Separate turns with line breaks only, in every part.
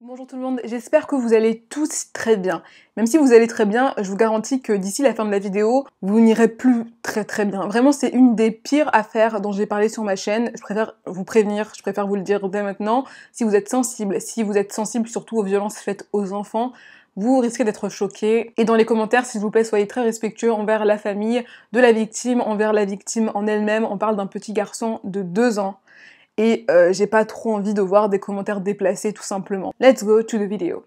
Bonjour tout le monde, j'espère que vous allez tous très bien. Même si vous allez très bien, je vous garantis que d'ici la fin de la vidéo, vous n'irez plus très très bien. Vraiment, c'est une des pires affaires dont j'ai parlé sur ma chaîne. Je préfère vous prévenir, je préfère vous le dire dès maintenant. Si vous êtes sensible, si vous êtes sensible surtout aux violences faites aux enfants, vous risquez d'être choqué. Et dans les commentaires, s'il vous plaît, soyez très respectueux envers la famille de la victime, envers la victime en elle-même. On parle d'un petit garçon de 2 ans et euh, j'ai pas trop envie de voir des commentaires déplacés tout simplement. Let's go to the video.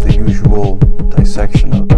The usual dissection of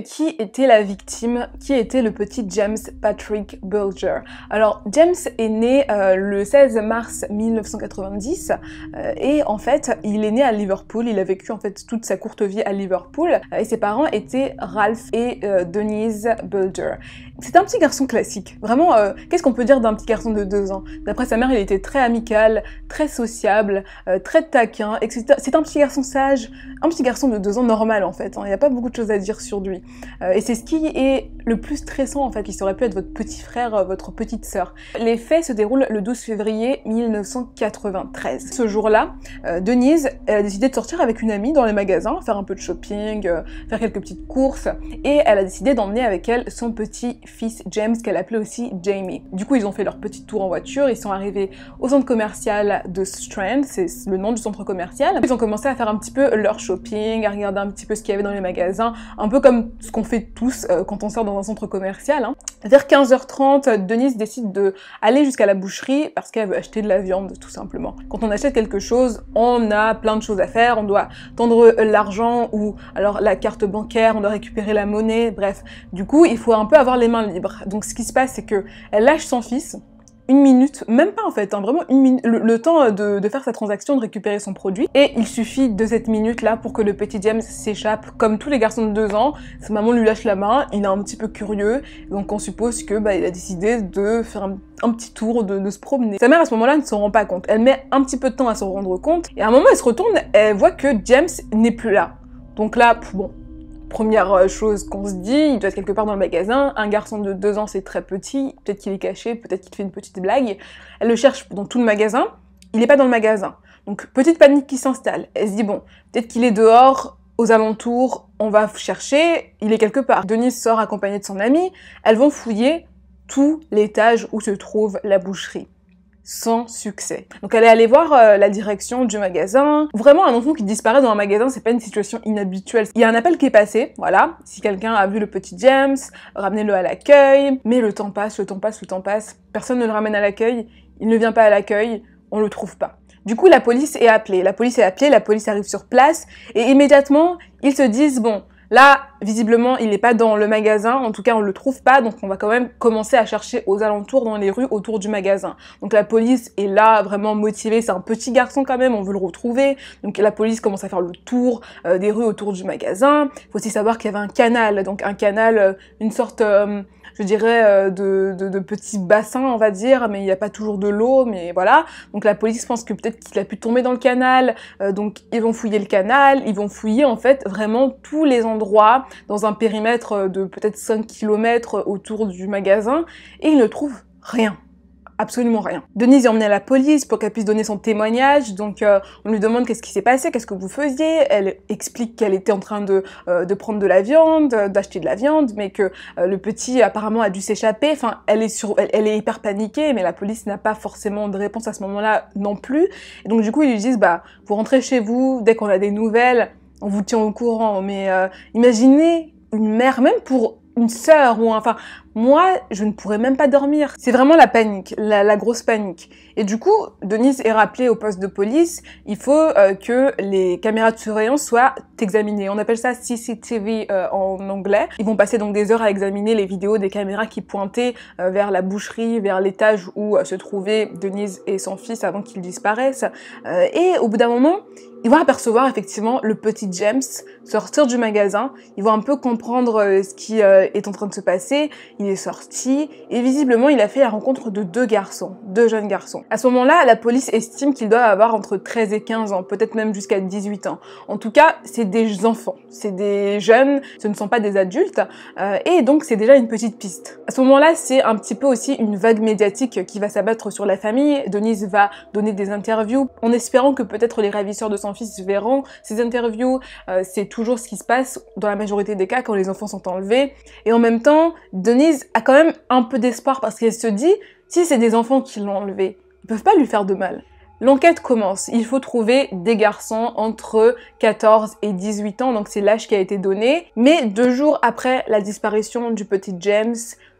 qui était la victime Qui était le petit James Patrick Bulger Alors, James est né euh, le 16 mars 1990 euh, et en fait, il est né à Liverpool. Il a vécu en fait toute sa courte vie à Liverpool euh, et ses parents étaient Ralph et Denise Bulger. C'est un petit garçon classique. Vraiment, euh, qu'est-ce qu'on peut dire d'un petit garçon de deux ans D'après sa mère, il était très amical, très sociable, euh, très taquin, etc. C'est un petit garçon sage, un petit garçon de deux ans normal en fait. Hein. Il n'y a pas beaucoup de choses à dire sur lui. Euh, et c'est ce qui est le plus stressant en fait, qui serait pu être votre petit frère, votre petite sœur. Les faits se déroulent le 12 février 1993. Ce jour-là, Denise a décidé de sortir avec une amie dans les magasins, faire un peu de shopping, faire quelques petites courses, et elle a décidé d'emmener avec elle son petit fils James, qu'elle appelait aussi Jamie. Du coup, ils ont fait leur petit tour en voiture, ils sont arrivés au centre commercial de Strand, c'est le nom du centre commercial. Ils ont commencé à faire un petit peu leur shopping, à regarder un petit peu ce qu'il y avait dans les magasins, un peu comme ce qu'on fait tous euh, quand on sort dans un centre commercial. Hein. Vers 15h30, Denise décide de aller jusqu'à la boucherie parce qu'elle veut acheter de la viande, tout simplement. Quand on achète quelque chose, on a plein de choses à faire, on doit tendre l'argent ou alors la carte bancaire, on doit récupérer la monnaie, bref. Du coup, il faut un peu avoir les libre Donc ce qui se passe, c'est que elle lâche son fils, une minute, même pas en fait, hein, vraiment une minute, le, temps euh, de, faire sa transaction, de récupérer son produit. Et il suffit de cette minute là pour que le petit James s'échappe. Comme tous les garçons de deux ans, sa maman lui lâche la main, il est un petit peu curieux, donc on suppose que bah, il a décidé de faire un, petit tour, de, de, se promener. Sa mère à ce moment là ne s'en rend pas compte, elle met un petit peu de temps à s'en rendre compte, et à un moment elle se retourne, elle voit que James n'est plus là. Donc là, bon, Première euh, chose qu'on se dit, il doit être quelque part dans le magasin. Un garçon de 2 ans, c'est très petit. Peut-être qu'il est caché, peut-être qu'il fait une petite blague. Elle le cherche dans tout le magasin. Il n'est pas dans le magasin. Donc, petite panique qui s'installe. Elle se dit, bon, peut-être qu'il est dehors, aux alentours, on va chercher. Il est quelque part. Denise sort accompagnée de son amie, Elles vont fouiller tout l'étage où se trouve la boucherie sans succès. Donc elle est allée voir euh, la direction du magasin. Vraiment un enfant qui disparaît dans un magasin, c'est pas une situation inhabituelle. Il y a un appel qui est passé, voilà. Si quelqu'un a vu le petit James, ramenez-le à l'accueil. Mais le temps passe, le temps passe, le temps passe. Personne ne le ramène à l'accueil. Il ne vient pas à l'accueil. On le trouve pas. Du coup, la police est appelée. La police est appelée, la police arrive sur place et immédiatement, ils se disent bon, Là, visiblement, il n'est pas dans le magasin, en tout cas, on ne le trouve pas, donc on va quand même commencer à chercher aux alentours, dans les rues, autour du magasin. Donc la police est là, vraiment motivée, c'est un petit garçon quand même, on veut le retrouver. Donc la police commence à faire le tour euh, des rues autour du magasin. Il faut aussi savoir qu'il y avait un canal, donc un canal, euh, une sorte... Euh, je dirais, euh, de, de, petits bassins, on va dire, mais il n'y a pas toujours de l'eau, mais voilà. Donc la police pense que peut-être qu'il a pu tomber dans le canal, euh, donc ils vont fouiller le canal, ils vont fouiller en fait vraiment tous les endroits dans un périmètre euh, de peut-être 5 km autour du magasin, et ils ne trouvent rien absolument rien. Denise est emmenée à la police pour qu'elle puisse donner son témoignage. Donc euh, on lui demande qu'est-ce qui s'est passé, qu'est-ce que vous faisiez. Elle explique qu'elle était en train de, euh, prendre de la viande, euh, d'acheter de la viande, mais que le petit apparemment a dû s'échapper. Enfin, elle est sur, elle, est hyper paniquée, mais la police n'a pas forcément de réponse à ce moment-là non plus. Et donc du coup ils lui disent bah vous rentrez chez vous dès qu'on a des nouvelles. On vous tient au courant, mais imaginez une mère, même pour une sœur ou enfin moi, je ne pourrais même pas dormir. C'est vraiment la panique, la, grosse panique. Et du coup, Denise est rappelée au poste de police. Il faut euh, que les caméras de surveillance soient examinées. On appelle ça CCTV euh, en anglais. Ils vont passer donc des heures à examiner les vidéos des caméras qui pointaient euh, vers la boucherie, vers l'étage où se trouvaient Denise et son fils avant qu'ils disparaissent. et au bout d'un moment, ils vont apercevoir effectivement le petit James sortir du magasin. Ils vont un peu comprendre ce qui est en train de se passer il est sorti et visiblement il a fait la rencontre de deux garçons, deux jeunes garçons. À ce moment-là, la police estime qu'il doit avoir entre 13 et 15 ans, peut-être même jusqu'à 18 ans. En tout cas, c'est des enfants, c'est des jeunes, ce ne sont pas des adultes euh, et donc c'est déjà une petite piste. À ce moment-là, c'est un petit peu aussi une vague médiatique qui va s'abattre sur la famille. Denise va donner des interviews en espérant que peut-être les ravisseurs de son fils verront ces interviews. Euh, c'est toujours ce qui se passe dans la majorité des cas quand les enfants sont enlevés et en même temps, Denise a quand même un peu d'espoir parce qu'elle se dit, si c'est des enfants qui l'ont enlevé, ils peuvent pas lui faire de mal. L'enquête commence. Il faut trouver des garçons entre 14 et 18 ans, donc c'est l'âge qui a été donné. Mais deux jours après la disparition du petit James,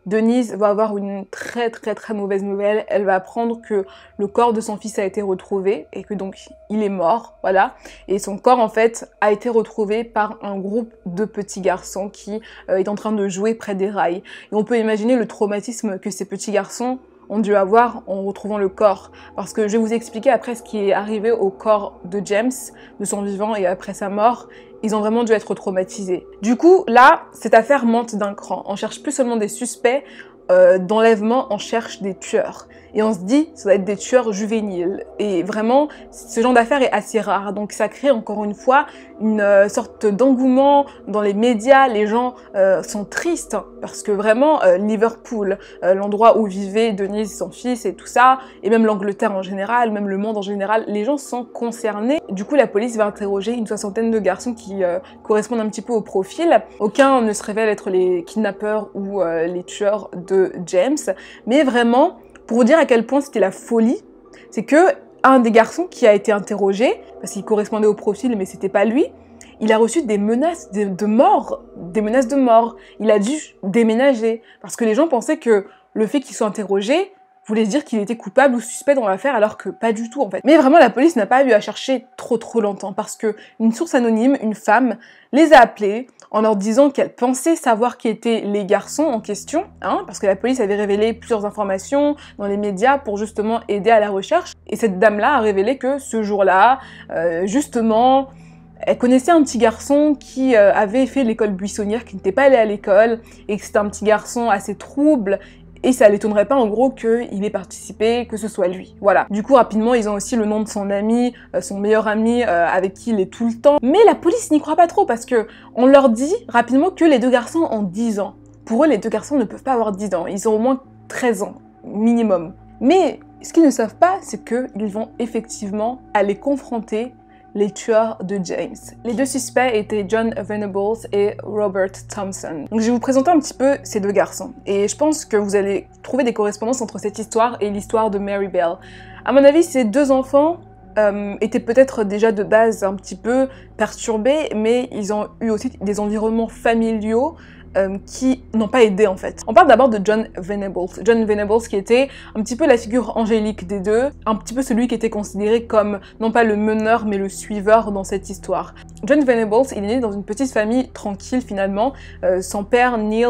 Denise va avoir une très très très mauvaise nouvelle. Elle va apprendre que le corps de son fils a été retrouvé et que donc il est mort, voilà. Et son corps en fait a été retrouvé par un groupe de petits garçons qui euh, est en train de jouer près des rails. Et on peut imaginer le traumatisme que ces petits garçons ont dû avoir en retrouvant le corps. Parce que je vais vous expliquer après ce qui est arrivé au corps de James, de son vivant et après sa mort. Ils ont vraiment dû être traumatisés. Du coup, là, cette affaire monte d'un cran. On cherche plus seulement des suspects, euh, d'enlèvement, on cherche des tueurs. Et on se dit, ça doit être des tueurs juvéniles. Et vraiment, ce genre d'affaires est assez rare. Donc ça crée encore une fois une euh, sorte d'engouement dans les médias. Les gens euh, sont tristes hein, parce que vraiment, Liverpool, l'endroit où vivait Denise et son fils et tout ça, et même l'Angleterre en général, même le monde en général, les gens sont concernés. Du coup, la police va interroger une soixantaine de garçons qui correspondent un petit peu au profil. Aucun ne se révèle être les kidnappeurs ou les tueurs de James, mais vraiment pour dire à quel point c'était la folie, c'est que un des garçons qui a été interrogé, parce qu'il correspondait au profil mais c'était pas lui, il a reçu des menaces de, de, mort, des menaces de mort. Il a dû déménager parce que les gens pensaient que le fait qu'il soit interrogé, voulait dire qu'il était coupable ou suspect dans l'affaire alors que pas du tout en fait. Mais vraiment la police n'a pas eu à chercher trop trop longtemps parce que une source anonyme, une femme, les a appelés en leur disant qu'elle pensait savoir qui étaient les garçons en question, hein, parce que la police avait révélé plusieurs informations dans les médias pour justement aider à la recherche. Et cette dame-là a révélé que ce jour-là, euh, justement, elle connaissait un petit garçon qui euh, avait fait l'école buissonnière, qui n'était pas allé à l'école, et que c'était un petit garçon assez trouble, et ça l'étonnerait pas en gros qu'il ait participé, que ce soit lui. Voilà. Du coup, rapidement, ils ont aussi le nom de son ami, euh, son meilleur ami euh, avec qui il est tout le temps. Mais la police n'y croit pas trop parce que on leur dit rapidement que les deux garçons ont 10 ans. Pour eux, les deux garçons ne peuvent pas avoir 10 ans. Ils ont au moins 13 ans, minimum. Mais ce qu'ils ne savent pas, c'est qu'ils vont effectivement aller confronter les tueurs de James. Les deux suspects étaient John Venables et Robert Thompson. Donc je vais vous présenter un petit peu ces deux garçons. Et je pense que vous allez trouver des correspondances entre cette histoire et l'histoire de Mary Bell. À mon avis, ces deux enfants euh, étaient peut-être déjà de base un petit peu perturbés, mais ils ont eu aussi des environnements familiaux euh, qui n'ont pas aidé en fait. On parle d'abord de John Venables. John Venables qui était un petit peu la figure angélique des deux, un petit peu celui qui était considéré comme non pas le meneur mais le suiveur dans cette histoire. John Venables, il est né dans une petite famille tranquille finalement. Euh, son père Neil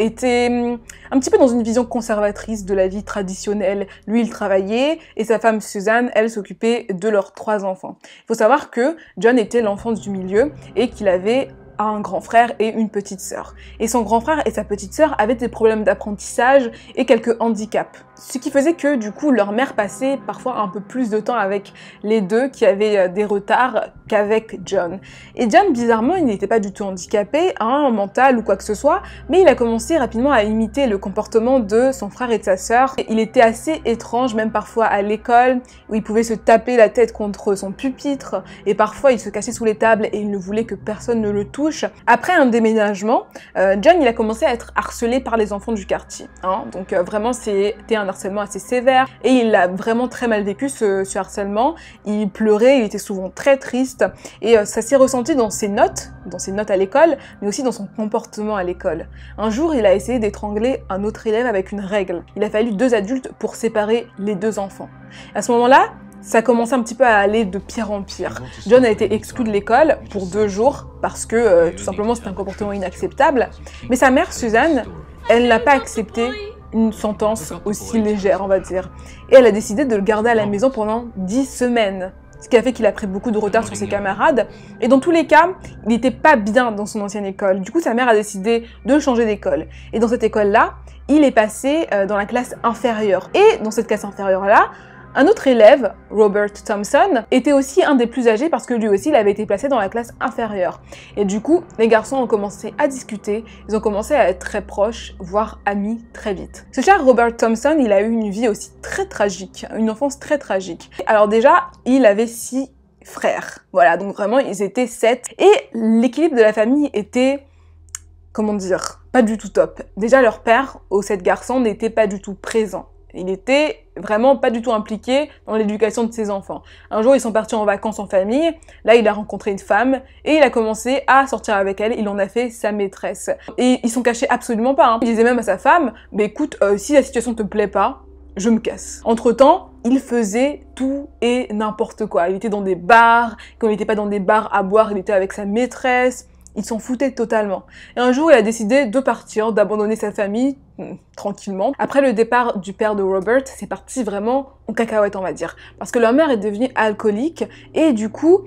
était hum, un petit peu dans une vision conservatrice de la vie traditionnelle. Lui, il travaillait et sa femme Suzanne, elle, s'occupait de leurs trois enfants. Il faut savoir que John était l'enfant du milieu et qu'il avait a un grand frère et une petite sœur. Et son grand frère et sa petite sœur avaient des problèmes d'apprentissage et quelques handicaps. Ce qui faisait que du coup leur mère passait parfois un peu plus de temps avec les deux qui avaient euh, des retards qu'avec John. Et John, bizarrement, il n'était pas du tout handicapé, hein, mental ou quoi que ce soit, mais il a commencé rapidement à imiter le comportement de son frère et de sa sœur. Il était assez étrange, même parfois à l'école, où il pouvait se taper la tête contre son pupitre, et parfois il se cachait sous les tables et il ne voulait que personne ne le touche après un déménagement, euh, John il a commencé à être harcelé par les enfants du quartier. Hein. Donc euh, vraiment c'était un harcèlement assez sévère et il a vraiment très mal vécu ce, harcèlement. Il pleurait, il était souvent très triste et euh, ça s'est ressenti dans ses notes, dans ses notes à l'école, mais aussi dans son comportement à l'école. Un jour il a essayé d'étrangler un autre élève avec une règle. Il a fallu deux adultes pour séparer les deux enfants. À ce moment-là, ça commençait un petit peu à aller de pire en pire. John a été exclu de l'école pour deux jours parce que euh, tout simplement c'était un comportement inacceptable. Mais sa mère, Suzanne, elle n'a pas accepté une sentence aussi légère, on va dire. Et elle a décidé de le garder à la maison pendant dix semaines. Ce qui a fait qu'il a pris beaucoup de retard sur ses camarades. Et dans tous les cas, il n'était pas bien dans son ancienne école. Du coup, sa mère a décidé de changer d'école. Et dans cette école-là, il est passé euh, dans la classe inférieure. Et dans cette classe inférieure-là, un autre élève, Robert Thompson, était aussi un des plus âgés parce que lui aussi il avait été placé dans la classe inférieure. Et du coup, les garçons ont commencé à discuter, ils ont commencé à être très proches, voire amis très vite. Ce cher Robert Thompson, il a eu une vie aussi très tragique, une enfance très tragique. Alors déjà, il avait six frères. Voilà, donc vraiment ils étaient sept. Et l'équilibre de la famille était comment dire, pas du tout top. Déjà, leur père, aux sept garçons, n'était pas du tout présent. Il était vraiment pas du tout impliqué dans l'éducation de ses enfants. Un jour, ils sont partis en vacances en famille. Là, il a rencontré une femme et il a commencé à sortir avec elle. Il en a fait sa maîtresse. Et ils sont cachés absolument pas. Hein. Il disait même à sa femme, mais écoute, euh, si la situation te plaît pas, je me casse. Entre temps, il faisait tout et n'importe quoi. Il était dans des bars, quand il n'était pas dans des bars à boire, il était avec sa maîtresse, ils s'en foutaient totalement. Et un jour, il a décidé de partir, d'abandonner sa famille, hmm, tranquillement. Après le départ du père de Robert, c'est parti vraiment en cacahuète, on va dire. Parce que leur mère est devenue alcoolique, et du coup,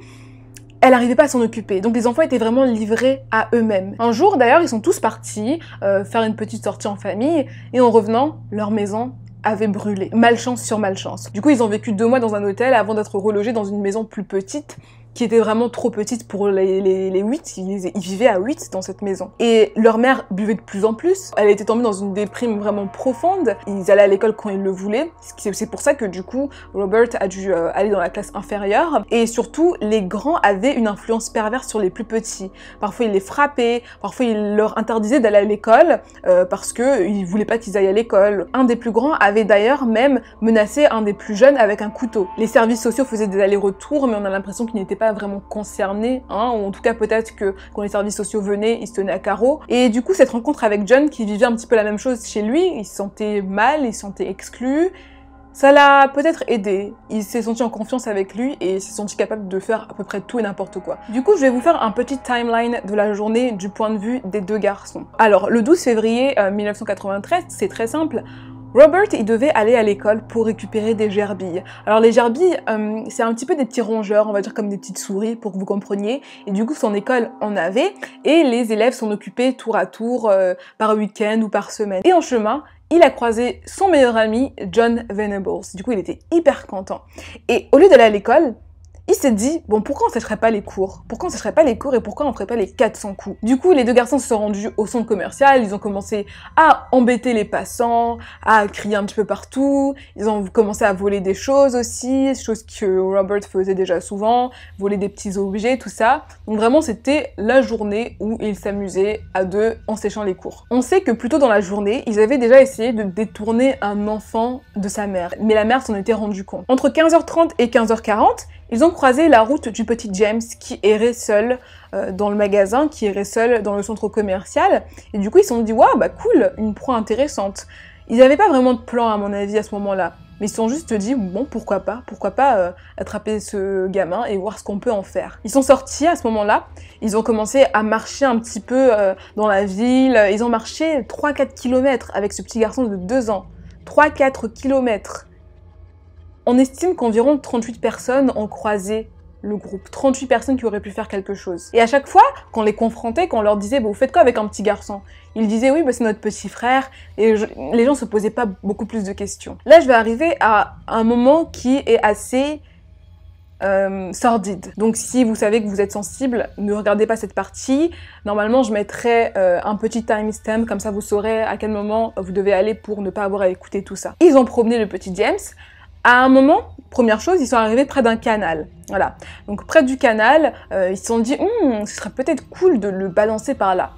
elle n'arrivait pas à s'en occuper. Donc les enfants étaient vraiment livrés à eux-mêmes. Un jour d'ailleurs, ils sont tous partis euh, faire une petite sortie en famille et en revenant, leur maison avait brûlé. Malchance sur malchance. Du coup, ils ont vécu deux mois dans un hôtel avant d'être relogés dans une maison plus petite qui était vraiment trop petite pour les, les, les 8, ils, vivaient à 8 dans cette maison. Et leur mère buvait de plus en plus, elle était tombée dans une déprime vraiment profonde, ils allaient à l'école quand ils le voulaient, c'est pour ça que du coup Robert a dû euh, aller dans la classe inférieure, et surtout les grands avaient une influence perverse sur les plus petits. Parfois ils les frappaient, parfois ils leur interdisaient d'aller à l'école euh, parce qu'ils voulaient pas qu'ils aillent à l'école. Un des plus grands avait d'ailleurs même menacé un des plus jeunes avec un couteau. Les services sociaux faisaient des allers-retours, mais on a l'impression qu'ils n'étaient pas vraiment concerné, hein, ou en tout cas peut-être que quand les services sociaux venaient, ils se tenaient à carreau. Et du coup, cette rencontre avec John, qui vivait un petit peu la même chose chez lui, il se sentait mal, il se sentait exclu, ça l'a peut-être aidé. Il s'est senti en confiance avec lui et s'est senti capable de faire à peu près tout et n'importe quoi. Du coup, je vais vous faire un petit timeline de la journée du point de vue des deux garçons. Alors, le 12 février 1993, euh, c'est très simple. Robert, il devait aller à l'école pour récupérer des gerbilles. Alors les gerbilles, euh, c'est un petit peu des petits rongeurs, on va dire comme des petites souris pour que vous compreniez. Et du coup, son école en avait et les élèves s'en occupés tour à tour euh, par week-end ou par semaine. Et en chemin, il a croisé son meilleur ami, John Venables. Du coup, il était hyper content. Et au lieu d'aller à l'école, il s'est dit, bon, pourquoi on sécherait pas les cours Pourquoi on sécherait pas les cours et pourquoi on ferait pas les 400 coups Du coup, les deux garçons se sont rendus au centre commercial, ils ont commencé à embêter les passants, à crier un petit peu partout, ils ont commencé à voler des choses aussi, choses que Robert faisait déjà souvent, voler des petits objets, tout ça. Donc vraiment, c'était la journée où ils s'amusaient à deux en séchant les cours. On sait que plus tôt dans la journée, ils avaient déjà essayé de détourner un enfant de sa mère, mais la mère s'en était rendue compte. Entre 15h30 et 15h40, ils ont croiser la route du petit James qui errait seul euh, dans le magasin, qui errait seul dans le centre commercial. Et du coup, ils se sont dit, waouh, bah cool, une proie intéressante. Ils n'avaient pas vraiment de plan, à mon avis, à ce moment-là. Mais ils se sont juste dit, bon, pourquoi pas Pourquoi pas euh, attraper ce gamin et voir ce qu'on peut en faire Ils sont sortis à ce moment-là. Ils ont commencé à marcher un petit peu euh, dans la ville. Ils ont marché 3-4 km avec ce petit garçon de 2 ans. 3-4 km. On estime qu'environ 38 personnes ont croisé le groupe, 38 personnes qui auraient pu faire quelque chose. Et à chaque fois, qu'on les confrontait, qu'on leur disait bah, Vous faites quoi avec un petit garçon Ils disaient Oui, bah, c'est notre petit frère. Et les gens ne se posaient pas beaucoup plus de questions. Là, je vais arriver à un moment qui est assez euh, sordide. Donc si vous savez que vous êtes sensible, ne regardez pas cette partie. Normalement, je mettrais euh, un petit timestamp, comme ça vous saurez à quel moment vous devez aller pour ne pas avoir à écouter tout ça. Ils ont promené le petit James à un moment, première chose, ils sont arrivés près d'un canal. Voilà. Donc près du canal, euh, ils se sont dit, hm, ce serait peut-être cool de le balancer par là.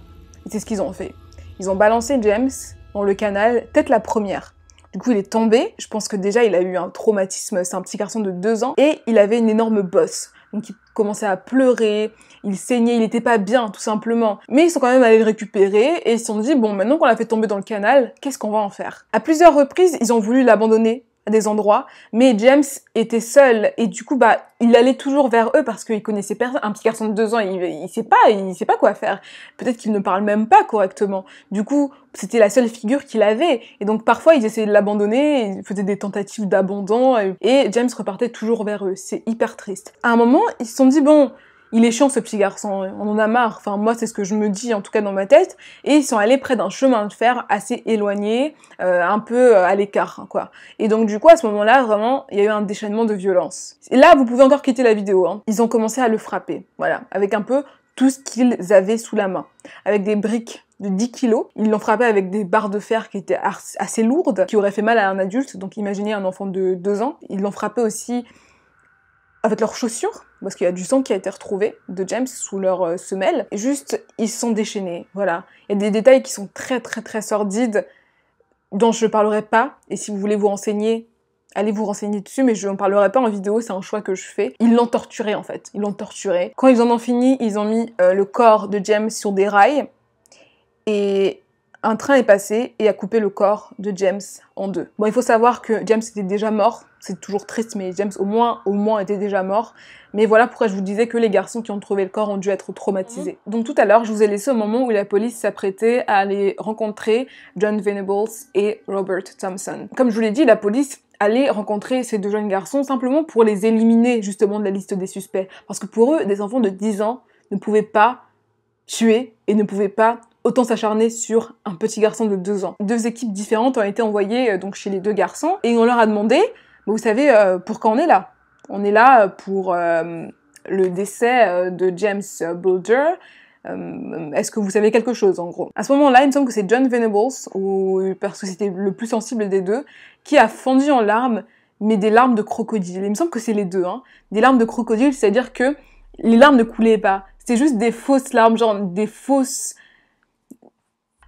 Et c'est ce qu'ils ont fait. Ils ont balancé James dans le canal, peut-être la première. Du coup, il est tombé. Je pense que déjà, il a eu un traumatisme. C'est un petit garçon de deux ans. Et il avait une énorme bosse. Donc, il commençait à pleurer, il saignait, il n'était pas bien, tout simplement. Mais ils sont quand même allés le récupérer et ils se sont dit, bon, maintenant qu'on l'a fait tomber dans le canal, qu'est-ce qu'on va en faire À plusieurs reprises, ils ont voulu l'abandonner des endroits, mais James était seul et du coup bah il allait toujours vers eux parce qu'il connaissait personne. Un petit garçon de deux ans, il, sait pas, il sait pas quoi faire. Peut-être qu'il ne parle même pas correctement. Du coup, c'était la seule figure qu'il avait et donc parfois ils essayaient de l'abandonner, ils faisaient des tentatives d'abandon et James repartait toujours vers eux. C'est hyper triste. À un moment, ils se sont dit bon, il est chiant ce petit garçon, on en a marre. Enfin, moi, c'est ce que je me dis, en tout cas dans ma tête. Et ils sont allés près d'un chemin de fer assez éloigné, euh, un peu euh, à l'écart, hein, quoi. Et donc, du coup, à ce moment-là, vraiment, il y a eu un déchaînement de violence. Et là, vous pouvez encore quitter la vidéo. Hein. Ils ont commencé à le frapper, voilà, avec un peu tout ce qu'ils avaient sous la main, avec des briques de 10 kilos. Ils l'ont frappé avec des barres de fer qui étaient assez lourdes, qui auraient fait mal à un adulte, donc imaginez un enfant de 2 ans. Ils l'ont frappé aussi avec leurs chaussures, parce qu'il y a du sang qui a été retrouvé de James sous leur euh, semelle. juste, ils sont déchaînés. Voilà. Il y a des détails qui sont très très très sordides dont je ne parlerai pas. Et si vous voulez vous renseigner, allez vous renseigner dessus, mais je ne parlerai pas en vidéo, c'est un choix que je fais. Ils l'ont torturé en fait, ils l'ont torturé. Quand ils en ont fini, ils ont mis euh, le corps de James sur des rails et un train est passé et a coupé le corps de James en deux. Bon, il faut savoir que James était déjà mort. C'est toujours triste, mais James au moins, était déjà mort. Mais voilà pourquoi je vous disais que les garçons qui ont trouvé le corps ont dû être traumatisés. Mhm. Donc tout à l'heure, je vous ai laissé au moment où la police s'apprêtait à aller rencontrer John Venables et Robert Thompson. Comme je vous l'ai dit, la police allait rencontrer ces deux jeunes garçons simplement pour les éliminer justement de la liste des suspects. Parce que pour eux, des enfants de 10 ans ne pouvaient pas tuer et ne pouvaient pas autant s'acharner sur un petit garçon de deux ans. Deux équipes différentes ont été envoyées euh, donc chez les deux garçons et on leur a demandé, bah, vous savez, euh, pourquoi on est là On est là euh, pour le décès de James Boulder. Est-ce que vous savez quelque chose en gros À ce moment-là, il me semble que c'est John Venables, ou parce que c'était le plus sensible des deux, qui a fondu en larmes, mais des larmes de crocodile. Il me semble que c'est les deux, hein. Des larmes de crocodile, c'est-à-dire que les larmes ne coulaient pas. C'était juste des fausses larmes, genre des fausses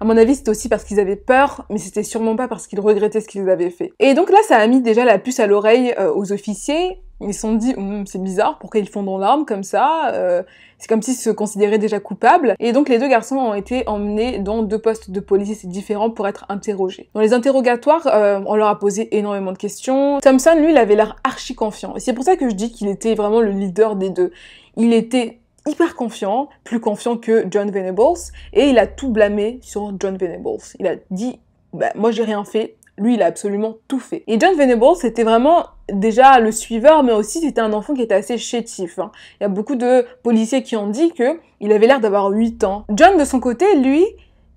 à mon avis, c'était aussi parce qu'ils avaient peur, mais c'était sûrement pas parce qu'ils regrettaient ce qu'ils avaient fait. Et donc là, ça a mis déjà la puce à l'oreille euh, aux officiers. Ils se sont dit, hum, c'est bizarre, pourquoi ils font dans l'arme comme ça euh, C'est comme s'ils se considéraient déjà coupables. Et donc les deux garçons ont été emmenés dans deux postes de police différents pour être interrogés. Dans les interrogatoires, euh, on leur a posé énormément de questions. Thompson, lui, il avait l'air archi confiant. Et c'est pour ça que je dis qu'il était vraiment le leader des deux. Il était hyper confiant, plus confiant que John Venables, et il a tout blâmé sur John Venables. Il a dit, bah, moi j'ai rien fait, lui il a absolument tout fait. Et John Venables c'était vraiment déjà le suiveur, mais aussi c'était un enfant qui était assez chétif. Hein. Il y a beaucoup de policiers qui ont dit que il avait l'air d'avoir 8 ans. John de son côté, lui,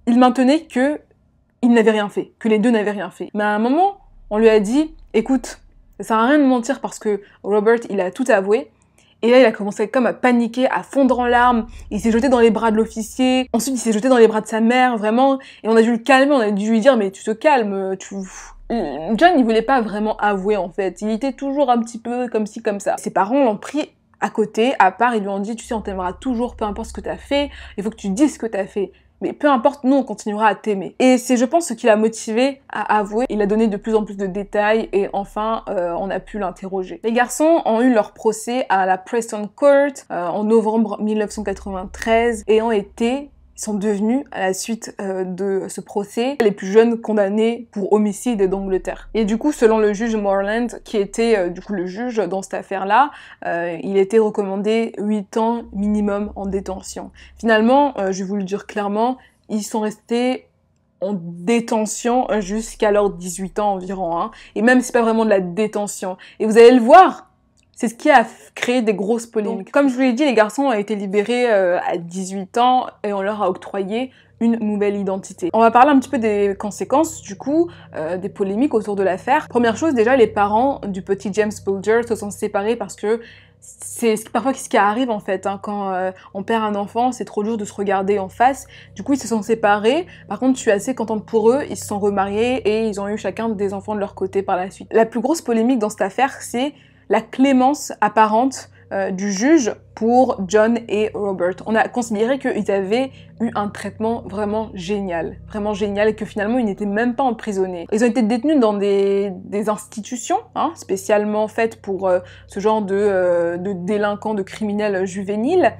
il maintenait que il n'avait rien fait, que les deux n'avaient rien fait. Mais à un moment, on lui a dit, écoute, ça sert à rien de mentir parce que Robert, il a tout avoué. Et là, il a commencé comme à paniquer, à fondre en larmes. Il s'est jeté dans les bras de l'officier. Ensuite, il s'est jeté dans les bras de sa mère, vraiment. Et on a dû le calmer, on a dû lui dire, mais tu te calmes, tu... John, il voulait pas vraiment avouer, en fait. Il était toujours un petit peu comme ci, comme ça. Ses parents l'ont pris à côté, à part, ils lui ont dit, tu sais, on t'aimera toujours, peu importe ce que tu t'as fait, il faut que tu dises ce que t'as fait mais peu importe, nous on continuera à t'aimer. Et c'est je pense ce qui l'a motivé à avouer. Il a donné de plus en plus de détails et enfin euh, on a pu l'interroger. Les garçons ont eu leur procès à la Preston Court euh, en novembre 1993 et ont été sont devenus, à la suite euh, de ce procès, les plus jeunes condamnés pour homicide d'Angleterre. Et du coup, selon le juge Morland, qui était euh, du coup le juge dans cette affaire-là, euh, il était recommandé 8 ans minimum en détention. Finalement, je vais vous le dire clairement, ils sont restés en détention jusqu'à leurs 18 ans environ. Hein. Et même, si c'est pas vraiment de la détention. Et vous allez le voir, c'est ce qui a créé des grosses polémiques. comme je vous l'ai dit, les garçons ont été libérés euh, à 18 ans et on leur a octroyé une nouvelle identité. On va parler un petit peu des conséquences, du coup, euh, des polémiques autour de l'affaire. Première chose, déjà, les parents du petit James Bulger se sont séparés parce que c'est parfois ce qui arrive en fait hein. quand euh, on perd un enfant c'est trop dur de se regarder en face du coup ils se sont séparés par contre je suis assez contente pour eux ils se sont remariés et ils ont eu chacun des enfants de leur côté par la suite la plus grosse polémique dans cette affaire c'est la clémence apparente euh, du juge pour John et Robert. On a considéré qu'ils avaient eu un traitement vraiment génial, vraiment génial, et que finalement ils n'étaient même pas emprisonnés. Ils ont été détenus dans des, institutions hein, spécialement faites pour euh, ce genre euh, de délinquants, de criminels juvéniles.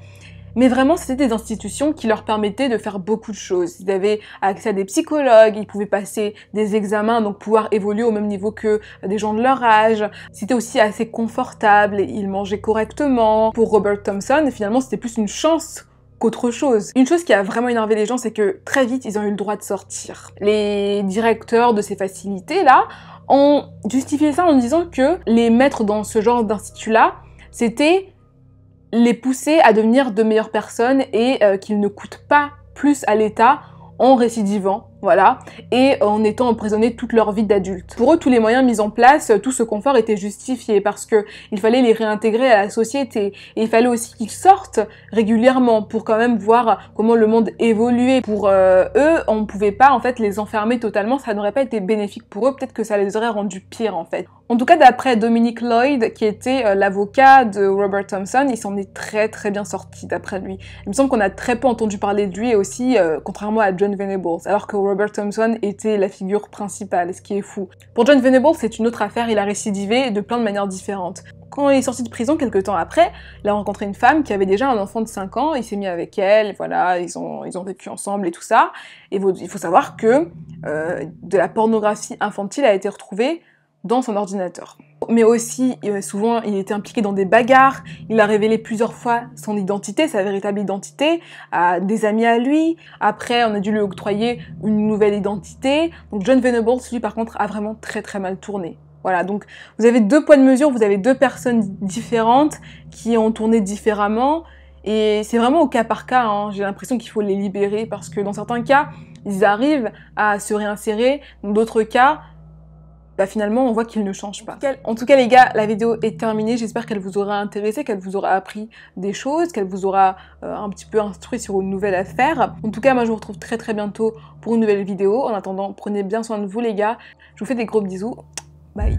Mais vraiment, c'était des institutions qui leur permettaient de faire beaucoup de choses. Ils avaient accès à des psychologues, ils pouvaient passer des examens, donc pouvoir évoluer au même niveau que des gens de leur âge. C'était aussi assez confortable, ils mangeaient correctement. Pour Robert Thompson, finalement, c'était plus une chance qu'autre chose. Une chose qui a vraiment énervé les gens, c'est que très vite, ils ont eu le droit de sortir. Les directeurs de ces facilités-là ont justifié ça en disant que les mettre dans ce genre d'institut-là, c'était les pousser à devenir de meilleures personnes et euh, qu'ils ne coûtent pas plus à l'État en récidivant voilà, et euh, en étant emprisonnés toute leur vie d'adulte. Pour eux, tous les moyens mis en place, euh, tout ce confort était justifié parce que il fallait les réintégrer à la société et il fallait aussi qu'ils sortent régulièrement pour quand même voir comment le monde évoluait. Pour euh, eux, on ne pouvait pas en fait les enfermer totalement, ça n'aurait pas été bénéfique pour eux, peut-être que ça les aurait rendus pires en fait. En tout cas, d'après Dominic Lloyd, qui était l'avocat de Robert Thompson, il s'en est très très bien sorti d'après lui. Il me semble qu'on a très peu entendu parler de lui aussi, contrairement à John Venables, alors que Robert Thompson était la figure principale, ce qui est fou. Pour John Venable, c'est une autre affaire, il a récidivé de plein de manières différentes. Quand il est sorti de prison quelques temps après, il a rencontré une femme qui avait déjà un enfant de 5 ans, il s'est mis avec elle, voilà, ils ont, vécu ensemble et tout ça. Et il faut savoir que euh, de la pornographie infantile a été retrouvée dans son ordinateur. Mais aussi, euh, souvent, il était impliqué dans des bagarres, il a révélé plusieurs fois son identité, sa véritable identité, à des amis à lui. Après, on a dû lui octroyer une nouvelle identité. Donc John Venables, lui, par contre, a vraiment très très mal tourné. Voilà, donc vous avez deux points de mesure, vous avez deux personnes différentes qui ont tourné différemment. Et c'est vraiment au cas par cas, hein. j'ai l'impression qu'il faut les libérer parce que dans certains cas, ils arrivent à se réinsérer, dans d'autres cas, bah finalement on voit qu'il ne change pas. En tout cas les gars, la vidéo est terminée, j'espère qu'elle vous aura intéressé, qu'elle vous aura appris des choses, qu'elle vous aura euh, un petit peu instruit sur une nouvelle affaire. En tout cas moi je vous retrouve très très bientôt pour une nouvelle vidéo. En attendant, prenez bien soin de vous les gars, je vous fais des gros bisous, bye